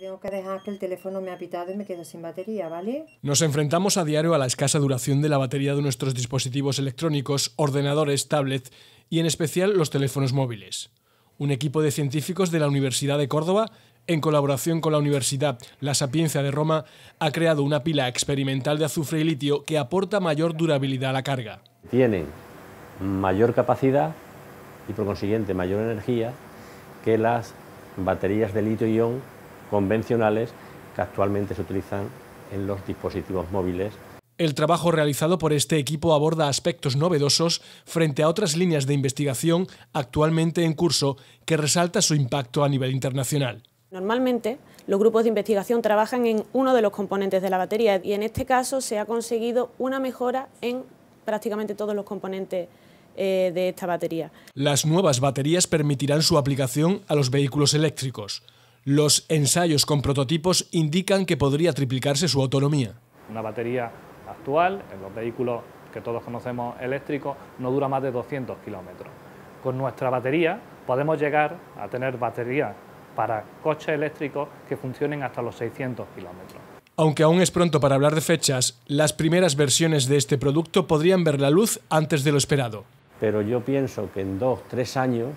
tengo que dejar que el teléfono me ha pitado y me quedo sin batería, ¿vale? Nos enfrentamos a diario a la escasa duración de la batería de nuestros dispositivos electrónicos, ordenadores, tablets y en especial los teléfonos móviles. Un equipo de científicos de la Universidad de Córdoba en colaboración con la Universidad La Sapienza de Roma, ha creado una pila experimental de azufre y litio que aporta mayor durabilidad a la carga. Tiene mayor capacidad y por consiguiente mayor energía que las baterías de litio-ion convencionales que actualmente se utilizan en los dispositivos móviles el trabajo realizado por este equipo aborda aspectos novedosos frente a otras líneas de investigación actualmente en curso que resalta su impacto a nivel internacional. Normalmente los grupos de investigación trabajan en uno de los componentes de la batería y en este caso se ha conseguido una mejora en prácticamente todos los componentes eh, de esta batería. Las nuevas baterías permitirán su aplicación a los vehículos eléctricos. Los ensayos con prototipos indican que podría triplicarse su autonomía. Una batería actual, en los vehículos que todos conocemos eléctricos, no dura más de 200 kilómetros. Con nuestra batería podemos llegar a tener baterías para coches eléctricos que funcionen hasta los 600 kilómetros. Aunque aún es pronto para hablar de fechas, las primeras versiones de este producto podrían ver la luz antes de lo esperado. Pero yo pienso que en dos, tres años,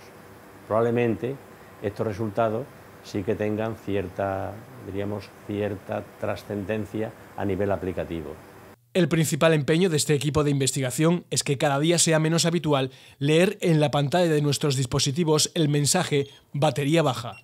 probablemente, estos resultados sí que tengan cierta, diríamos, cierta trascendencia a nivel aplicativo. El principal empeño de este equipo de investigación es que cada día sea menos habitual leer en la pantalla de nuestros dispositivos el mensaje batería baja.